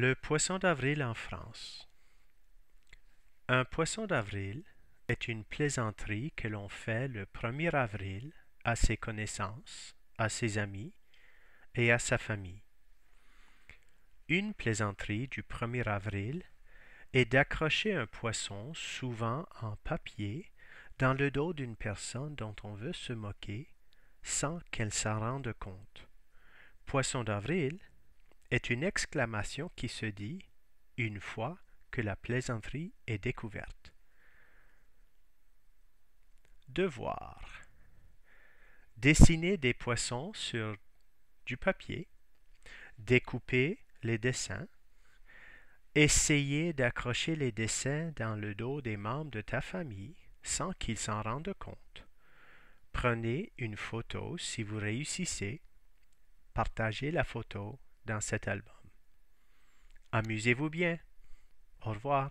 Le poisson d'avril en France Un poisson d'avril est une plaisanterie que l'on fait le 1er avril à ses connaissances, à ses amis et à sa famille. Une plaisanterie du 1er avril est d'accrocher un poisson, souvent en papier, dans le dos d'une personne dont on veut se moquer sans qu'elle s'en rende compte. Poisson d'avril est une exclamation qui se dit une fois que la plaisanterie est découverte. Devoir. Dessiner des poissons sur du papier, découper les dessins, essayer d'accrocher les dessins dans le dos des membres de ta famille sans qu'ils s'en rendent compte. Prenez une photo si vous réussissez, partagez la photo dans cet album. Amusez-vous bien. Au revoir.